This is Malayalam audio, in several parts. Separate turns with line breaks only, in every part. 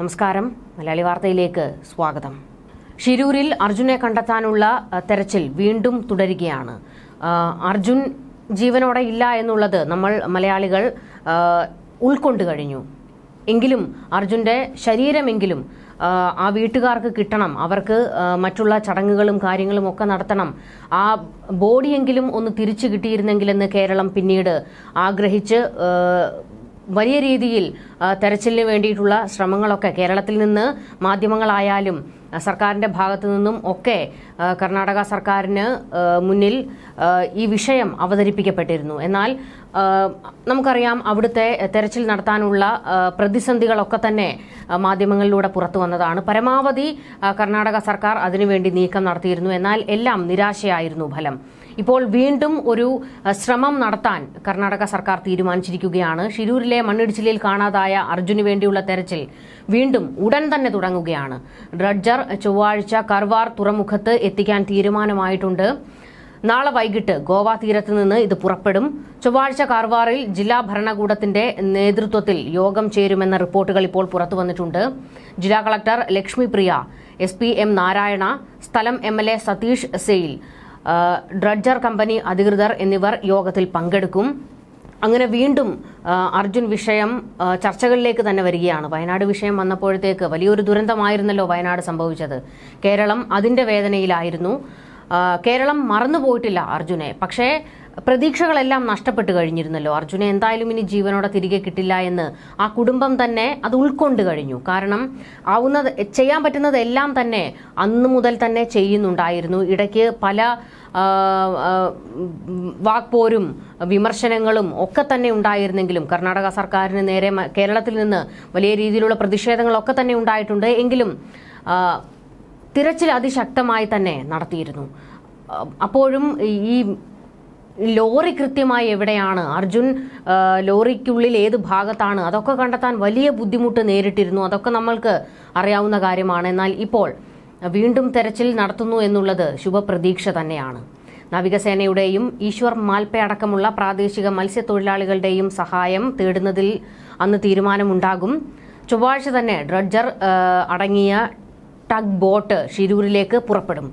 നമസ്കാരം മലയാളി വാർത്തയിലേക്ക് സ്വാഗതം ഷിരൂരിൽ അർജുനെ കണ്ടെത്താനുള്ള തെരച്ചിൽ വീണ്ടും തുടരുകയാണ് അർജുൻ ജീവനോടെ ഇല്ല എന്നുള്ളത് നമ്മൾ മലയാളികൾ ഉൾക്കൊണ്ടു കഴിഞ്ഞു എങ്കിലും അർജുൻ്റെ ശരീരമെങ്കിലും ആ വീട്ടുകാർക്ക് കിട്ടണം അവർക്ക് മറ്റുള്ള ചടങ്ങുകളും കാര്യങ്ങളും ഒക്കെ നടത്തണം ആ ബോഡിയെങ്കിലും ഒന്ന് തിരിച്ചു കിട്ടിയിരുന്നെങ്കിലെന്ന് കേരളം പിന്നീട് ആഗ്രഹിച്ച് വലിയ രീതിയിൽ തെരച്ചിലിന് വേണ്ടിയിട്ടുള്ള ശ്രമങ്ങളൊക്കെ കേരളത്തിൽ നിന്ന് മാധ്യമങ്ങളായാലും സർക്കാരിന്റെ ഭാഗത്തു നിന്നും ഒക്കെ കർണാടക സർക്കാരിന് മുന്നിൽ ഈ വിഷയം അവതരിപ്പിക്കപ്പെട്ടിരുന്നു എന്നാൽ നമുക്കറിയാം അവിടുത്തെ തെരച്ചിൽ നടത്താനുള്ള പ്രതിസന്ധികളൊക്കെ തന്നെ മാധ്യമങ്ങളിലൂടെ പുറത്തു വന്നതാണ് പരമാവധി കർണാടക സർക്കാർ അതിനുവേണ്ടി നീക്കം നടത്തിയിരുന്നു എന്നാൽ എല്ലാം നിരാശയായിരുന്നു ഫലം ഇപ്പോൾ വീണ്ടും ഒരു ശ്രമം നടത്താൻ കർണാടക സർക്കാർ തീരുമാനിച്ചിരിക്കുകയാണ് ഷിരൂരിലെ മണ്ണിടിച്ചിലിൽ കാണാതായ കൂടിയായ അർജുന് വേണ്ടിയുള്ള തെരച്ചിൽ വീണ്ടും ഉടൻ തന്നെ തുടങ്ങുകയാണ് ഡ്രഡ്ജർ ചൊവ്വാഴ്ച കർവാർ തുറമുഖത്ത് എത്തിക്കാൻ തീരുമാനമായിട്ടുണ്ട് നാളെ വൈകിട്ട് ഗോവ തീരത്ത് നിന്ന് ഇത് പുറപ്പെടും ചൊവ്വാഴ്ച കാർവാറിൽ ജില്ലാ ഭരണകൂടത്തിന്റെ നേതൃത്വത്തിൽ യോഗം ചേരുമെന്ന റിപ്പോർട്ടുകൾ ഇപ്പോൾ പുറത്തു വന്നിട്ടുണ്ട് ജില്ലാ collector Lakshmi Priya S P M Narayana സ്ഥലം M L A Satheesh sail dredger company അധികൃതർ എന്നിവർ യോഗത്തിൽ പങ്കെടുക്കും അങ്ങനെ വീണ്ടും അർജുൻ വിഷയം ചർച്ചകളിലേക്ക് തന്നെ വരികയാണ് വയനാട് വിഷയം വന്നപ്പോഴത്തേക്ക് വലിയൊരു ദുരന്തമായിരുന്നല്ലോ വയനാട് സംഭവിച്ചത് കേരളം അതിന്റെ വേദനയിലായിരുന്നു കേരളം മറന്നുപോയിട്ടില്ല അർജുനെ പക്ഷേ പ്രതീക്ഷകളെല്ലാം നഷ്ടപ്പെട്ടു കഴിഞ്ഞിരുന്നല്ലോ അർജുനെ എന്തായാലും ഇനി ജീവനോടെ തിരികെ കിട്ടില്ല എന്ന് ആ കുടുംബം തന്നെ അത് ഉൾക്കൊണ്ട് കഴിഞ്ഞു കാരണം ആവുന്നത് ചെയ്യാൻ പറ്റുന്നത് എല്ലാം തന്നെ അന്ന് മുതൽ തന്നെ ചെയ്യുന്നുണ്ടായിരുന്നു ഇടയ്ക്ക് പല വാക്പോരും വിമർശനങ്ങളും ഒക്കെ തന്നെ ഉണ്ടായിരുന്നെങ്കിലും കർണാടക സർക്കാരിന് നേരെ കേരളത്തിൽ നിന്ന് വലിയ രീതിയിലുള്ള പ്രതിഷേധങ്ങളൊക്കെ തന്നെ ഉണ്ടായിട്ടുണ്ട് എങ്കിലും തിരച്ചിൽ അതിശക്തമായി തന്നെ നടത്തിയിരുന്നു അപ്പോഴും ഈ ലോറി കൃത്യമായി എവിടെയാണ് അർജുൻ ലോറിക്കുള്ളിൽ ഏത് ഭാഗത്താണ് അതൊക്കെ കണ്ടെത്താൻ വലിയ ബുദ്ധിമുട്ട് നേരിട്ടിരുന്നു അതൊക്കെ നമ്മൾക്ക് അറിയാവുന്ന കാര്യമാണ് എന്നാൽ ഇപ്പോൾ വീണ്ടും തെരച്ചിൽ നടത്തുന്നു എന്നുള്ളത് ശുഭപ്രതീക്ഷ തന്നെയാണ് നാവികസേനയുടെയും ഈശ്വർ മാൽപ്പ അടക്കമുള്ള പ്രാദേശിക മത്സ്യത്തൊഴിലാളികളുടെയും സഹായം തേടുന്നതിൽ അന്ന് തീരുമാനമുണ്ടാകും ചൊവ്വാഴ്ച തന്നെ ഡ്രഡ്ജർ അടങ്ങിയ ടഗ് ബോട്ട് ഷിരൂരിലേക്ക് പുറപ്പെടും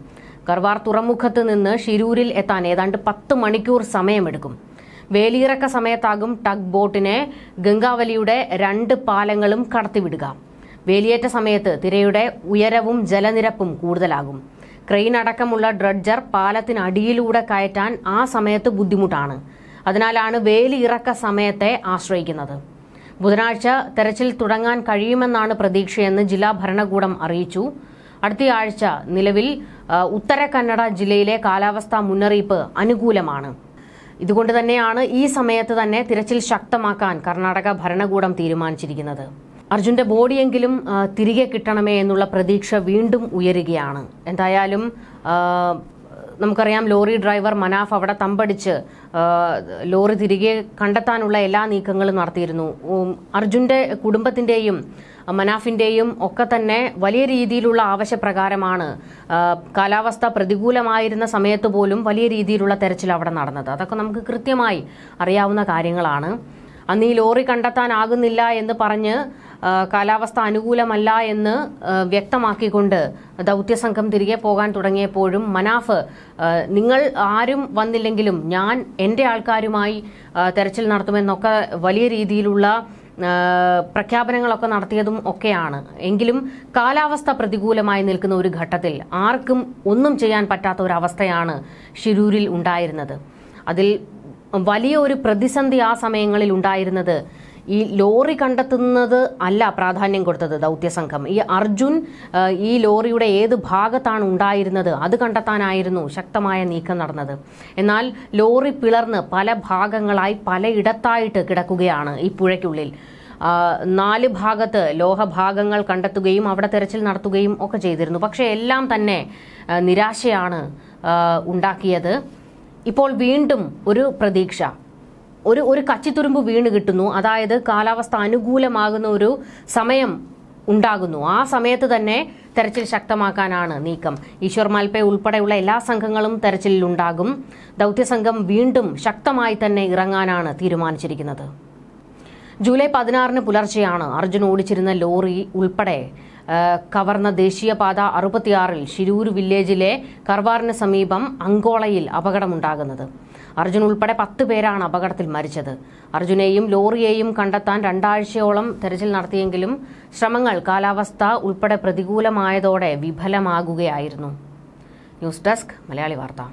കർവാർ തുറമുഖത്ത് നിന്ന് ഷിരൂരിൽ എത്താൻ ഏതാണ്ട് പത്ത് മണിക്കൂർ സമയമെടുക്കും വേലിയിറക്ക സമയത്താകും ടഗ് ബോട്ടിനെ ഗംഗാവലിയുടെ രണ്ട് പാലങ്ങളും കടത്തിവിടുക വേലിയേറ്റ സമയത്ത് തിരയുടെ ഉയരവും ജലനിരപ്പും കൂടുതലാകും ക്രെയിൻ അടക്കമുള്ള ഡ്രഡ്ജർ പാലത്തിനടിയിലൂടെ കയറ്റാൻ ആ സമയത്ത് ബുദ്ധിമുട്ടാണ് അതിനാലാണ് വേലിയിറക്ക സമയത്തെ ആശ്രയിക്കുന്നത് ബുധനാഴ്ച തെരച്ചിൽ തുടങ്ങാൻ കഴിയുമെന്നാണ് പ്രതീക്ഷയെന്ന് ജില്ലാ ഭരണകൂടം അറിയിച്ചു അടുത്തയാഴ്ച നിലവിൽ ഉത്തര കന്നഡ ജില്ലയിലെ കാലാവസ്ഥാ മുന്നറിയിപ്പ് അനുകൂലമാണ് ഇതുകൊണ്ട് തന്നെയാണ് ഈ സമയത്ത് തന്നെ തിരച്ചിൽ ശക്തമാക്കാൻ കർണാടക ഭരണകൂടം തീരുമാനിച്ചിരിക്കുന്നത് അർജുന്റെ ബോഡിയെങ്കിലും തിരികെ കിട്ടണമേ എന്നുള്ള പ്രതീക്ഷ വീണ്ടും ഉയരുകയാണ് എന്തായാലും നമുക്കറിയാം ലോറി ഡ്രൈവർ മനാഫ് അവിടെ തമ്പടിച്ച് ലോറി തിരികെ കണ്ടെത്താനുള്ള എല്ലാ നീക്കങ്ങളും നടത്തിയിരുന്നു അർജുന്റെ കുടുംബത്തിന്റെയും മനാഫിന്റെയും ഒക്കെ തന്നെ വലിയ രീതിയിലുള്ള ആവശ്യപ്രകാരമാണ് കാലാവസ്ഥ പ്രതികൂലമായിരുന്ന സമയത്ത് പോലും വലിയ രീതിയിലുള്ള തെരച്ചിൽ അവിടെ നടന്നത് അതൊക്കെ നമുക്ക് കൃത്യമായി അറിയാവുന്ന കാര്യങ്ങളാണ് അന്ന് ഈ ലോറി കണ്ടെത്താനാകുന്നില്ല എന്ന് പറഞ്ഞ് കാലാവസ്ഥ അനുകൂലമല്ല എന്ന് വ്യക്തമാക്കിക്കൊണ്ട് ദൗത്യസംഘം തിരികെ പോകാൻ തുടങ്ങിയപ്പോഴും മനാഫ് നിങ്ങൾ ആരും വന്നില്ലെങ്കിലും ഞാൻ എൻ്റെ ആൾക്കാരുമായി തെരച്ചിൽ നടത്തുമെന്നൊക്കെ വലിയ രീതിയിലുള്ള പ്രഖ്യാപനങ്ങളൊക്കെ നടത്തിയതും ഒക്കെയാണ് എങ്കിലും കാലാവസ്ഥ പ്രതികൂലമായി നിൽക്കുന്ന ഒരു ഘട്ടത്തിൽ ആർക്കും ഒന്നും ചെയ്യാൻ പറ്റാത്ത ഒരവസ്ഥയാണ് ഷിരൂരിൽ ഉണ്ടായിരുന്നത് അതിൽ വലിയ ഒരു പ്രതിസന്ധി ആ സമയങ്ങളിൽ ഉണ്ടായിരുന്നത് ഈ ലോറി കണ്ടെത്തുന്നത് അല്ല പ്രാധാന്യം കൊടുത്തത് ദൗത്യസംഘം ഈ അർജുൻ ഈ ലോറിയുടെ ഏത് ഭാഗത്താണ് ഉണ്ടായിരുന്നത് അത് കണ്ടെത്താനായിരുന്നു ശക്തമായ നീക്കം നടന്നത് എന്നാൽ ലോറി പിളർന്ന് പല ഭാഗങ്ങളായി പലയിടത്തായിട്ട് കിടക്കുകയാണ് ഈ പുഴയ്ക്കുള്ളിൽ നാല് ഭാഗത്ത് ലോഹഭാഗങ്ങൾ കണ്ടെത്തുകയും അവിടെ തെരച്ചിൽ നടത്തുകയും ഒക്കെ ചെയ്തിരുന്നു പക്ഷേ എല്ലാം തന്നെ നിരാശയാണ് ഉണ്ടാക്കിയത് ഇപ്പോൾ വീണ്ടും ഒരു പ്രതീക്ഷ ഒരു ഒരു കച്ചിത്തുരുമ്പ് വീണ് കിട്ടുന്നു അതായത് കാലാവസ്ഥ അനുകൂലമാകുന്ന ഒരു സമയം ഉണ്ടാകുന്നു ആ സമയത്ത് തന്നെ തെരച്ചിൽ ശക്തമാക്കാനാണ് നീക്കം ഈശ്വർ മാൽപേ ഉൾപ്പെടെയുള്ള എല്ലാ സംഘങ്ങളും തെരച്ചിലുണ്ടാകും ദൗത്യസംഘം വീണ്ടും ശക്തമായി തന്നെ ഇറങ്ങാനാണ് തീരുമാനിച്ചിരിക്കുന്നത് ജൂലൈ പതിനാറിന് പുലർച്ചെയാണ് അർജുൻ ഓടിച്ചിരുന്ന ലോറി ഉൾപ്പെടെ കവർന്ന ദേശീയപാത അറുപത്തിയാറിൽ ശിരൂർ വില്ലേജിലെ കർവാറിന് സമീപം അങ്കോളയിൽ അപകടമുണ്ടാകുന്നത് അർജുൻ ഉൾപ്പെടെ പത്ത് പേരാണ് അപകടത്തിൽ മരിച്ചത് അർജുനെയും ലോറിയെയും കണ്ടെത്താൻ രണ്ടാഴ്ചയോളം തെരച്ചിൽ നടത്തിയെങ്കിലും ശ്രമങ്ങൾ കാലാവസ്ഥ ഉൾപ്പെടെ പ്രതികൂലമായതോടെ വിഫലമാകുകയായിരുന്നു ന്യൂസ് ഡെസ്ക് മലയാളി വാർത്ത